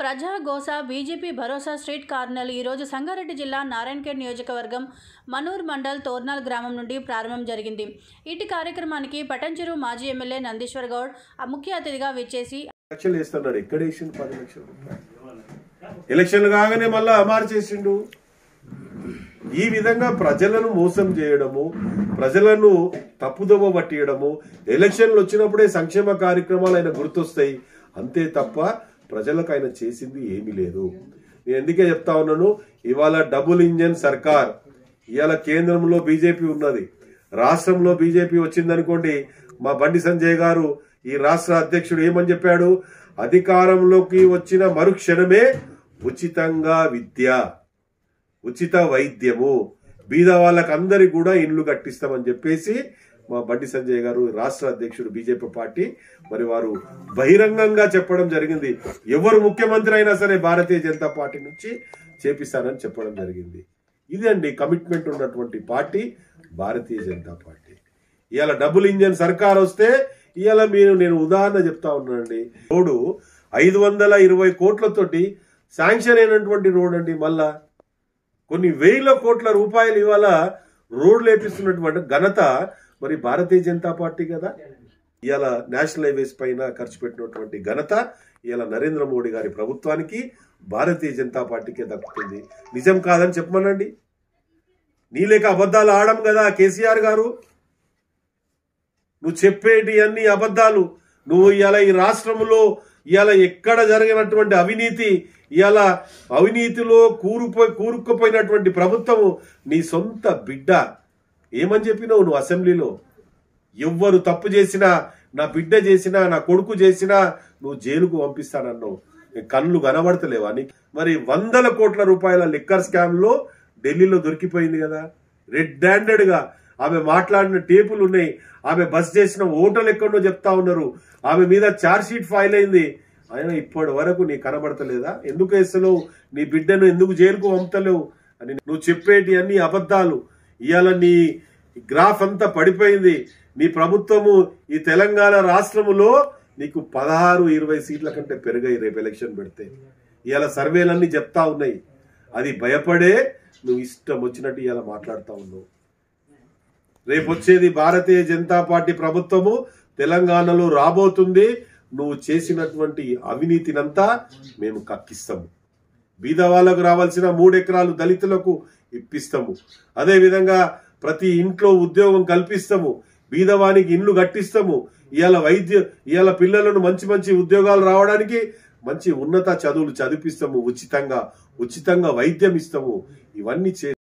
ప్రజా గోస బీజేపీ భరోసా స్ట్రీట్ కార్నర్లు ఈరోజు సంగారెడ్డి జిల్లా నారాయణఖేడ్ నియోజకవర్గం మనూర్ మండల్ తోర్నాల్ గ్రామం నుండి ప్రారంభం జరిగింది ఇటు కార్యక్రమానికి పటంచెరు మాజీ ఎమ్మెల్యే నందీశ్వర్ గౌడ్ ముఖ్య అతిథిగా విచ్చేసి ఎలక్షన్లు కాగానే మళ్ళీ అమార్చేసిండు ఈ విధంగా ప్రజలను మోసం చేయడము ప్రజలను తప్పుదోవ పట్టియడము ఎలక్షన్లు వచ్చినప్పుడే సంక్షేమ కార్యక్రమాలు ఆయన గుర్తొస్తాయి అంతే తప్ప ప్రజలకు ఆయన చేసింది ఏమీ లేదు నేను ఎందుకే చెప్తా ఉన్నాను ఇవాళ డబుల్ ఇంజన్ సర్కార్ ఇవాళ కేంద్రంలో బీజేపీ ఉన్నది రాష్ట్రంలో బీజేపీ వచ్చిందనుకోండి మా బండి సంజయ్ గారు ఈ రాష్ట్ర అధ్యక్షుడు ఏమని చెప్పాడు అధికారంలోకి వచ్చిన మరుక్షణమే ఉచితంగా విద్య ఉచిత వైద్యము బీద వాళ్ళకందరికి కూడా ఇండ్లు కట్టిస్తామని చెప్పేసి మా బండి సంజయ్ గారు రాష్ట్ర అధ్యక్షుడు బీజేపీ పార్టీ మరి వారు బహిరంగంగా చెప్పడం జరిగింది ఎవరు ముఖ్యమంత్రి అయినా సరే భారతీయ జనతా పార్టీ నుంచి చేపిస్తానని చెప్పడం జరిగింది ఇదండి కమిట్మెంట్ ఉన్నటువంటి పార్టీ భారతీయ జనతా పార్టీ ఇవాళ డబుల్ ఇంజన్ సర్కార్ వస్తే ఇవాళ మీరు నేను ఉదాహరణ చెప్తా ఉన్నానండి రోడ్డు ఐదు వందల ఇరవై కోట్లతోటి శాంక్షన్ అయినటువంటి రోడ్ అండి మళ్ళా కొన్ని వేల కోట్ల రూపాయలు ఇవాళ రోడ్లు వేపిస్తున్నటువంటి ఘనత మరి భారతీయ జనతా పార్టీ కదా ఇవాళ నేషనల్ హైవేస్ పైన ఖర్చు పెట్టినటువంటి ఘనత ఇవాళ నరేంద్ర మోడీ గారి ప్రభుత్వానికి భారతీయ జనతా పార్టీకే దక్కుతుంది నిజం కాదని చెప్పమనండి నీ లేక అబద్ధాలు ఆడం కదా కేసీఆర్ గారు నువ్వు చెప్పేటి అన్ని అబద్ధాలు నువ్వు ఇలా ఈ రాష్ట్రంలో ఇవాళ ఎక్కడ జరిగినటువంటి అవినీతి ఇవాళ అవినీతిలో కూరుకుపోయినటువంటి ప్రభుత్వము నీ సొంత బిడ్డ ఏమని చెప్పినావు నువ్వు అసెంబ్లీలో ఎవ్వరు తప్పు చేసినా నా బిడ్డ చేసినా నా కొడుకు చేసినా నువ్వు జైలుకు పంపిస్తానన్నావు కళ్ళు కనబడతలేవా అని మరి వందల కోట్ల రూపాయల లిక్కర్ స్కామ్లో ఢిల్లీలో దొరికిపోయింది కదా రెడ్ హ్యాండెడ్గా ఆమె మాట్లాడిన టేపులు ఉన్నాయి ఆమె బస్ చేసిన ఓటర్లు ఎక్కడో చెప్తా ఉన్నారు ఆమె మీద ఛార్జ్ షీట్ ఫైల్ అయింది అయినా ఇప్పటి వరకు నీ కనబడతలేదా ఎందుకు వేస్తలేవు నీ బిడ్డను ఎందుకు జైలుకు పంపుతలేవు అని నువ్వు చెప్పేటి అన్ని అబద్ధాలు ఇవాళ నీ గ్రాఫ్ అంతా పడిపోయింది నీ ప్రభుత్వము ఈ తెలంగాణ రాష్ట్రములో నీకు పదహారు ఇరవై సీట్ల కంటే పెరిగాయి రేపు ఎలక్షన్ పెడితే ఇవాళ సర్వేలన్నీ చెప్తా ఉన్నాయి అది భయపడే నువ్వు ఇష్టం వచ్చినట్టు ఇవాళ మాట్లాడుతూ ఉన్నావు రేపు వచ్చేది భారతీయ జనతా పార్టీ ప్రభుత్వము తెలంగాణలో రాబోతుంది నువ్వు చేసినటువంటి అవినీతినంతా మేము కక్కిస్తాము బీద వాళ్ళకు రావాల్సిన మూడు ఎకరాలు దళితులకు ఇప్పిస్తాము అదేవిధంగా ప్రతి ఇంట్లో ఉద్యోగం కల్పిస్తాము బీదవానికి ఇండ్లు కట్టిస్తాము ఇవాళ వైద్య ఇవాళ పిల్లలను మంచి మంచి ఉద్యోగాలు రావడానికి మంచి ఉన్నత చదువులు చదివిస్తాము ఉచితంగా ఉచితంగా వైద్యం ఇస్తాము ఇవన్నీ చే